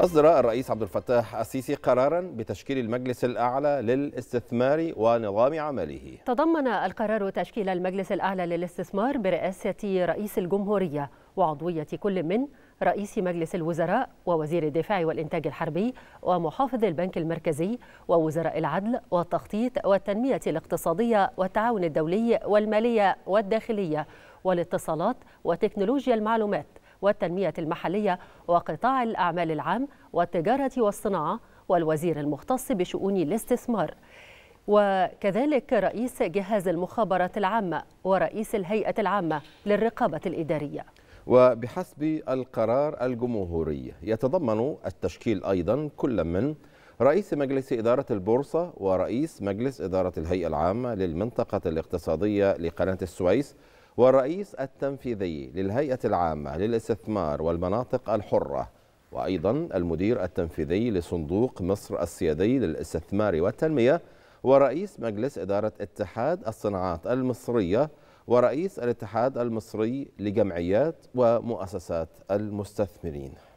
أصدر الرئيس عبد الفتاح السيسي قرارا بتشكيل المجلس الأعلى للاستثمار ونظام عمله تضمن القرار تشكيل المجلس الأعلى للاستثمار برئاسة رئيس الجمهورية وعضوية كل من رئيس مجلس الوزراء ووزير الدفاع والإنتاج الحربي ومحافظ البنك المركزي ووزراء العدل والتخطيط والتنمية الاقتصادية والتعاون الدولي والمالية والداخلية والاتصالات وتكنولوجيا المعلومات والتنمية المحلية وقطاع الأعمال العام والتجارة والصناعة والوزير المختص بشؤون الاستثمار وكذلك رئيس جهاز المخابرات العامة ورئيس الهيئة العامة للرقابة الإدارية وبحسب القرار الجمهوري يتضمن التشكيل أيضا كل من رئيس مجلس إدارة البورصة ورئيس مجلس إدارة الهيئة العامة للمنطقة الاقتصادية لقناة السويس والرئيس التنفيذي للهيئة العامة للاستثمار والمناطق الحرة وأيضا المدير التنفيذي لصندوق مصر السيادي للاستثمار والتنمية ورئيس مجلس إدارة اتحاد الصناعات المصرية ورئيس الاتحاد المصري لجمعيات ومؤسسات المستثمرين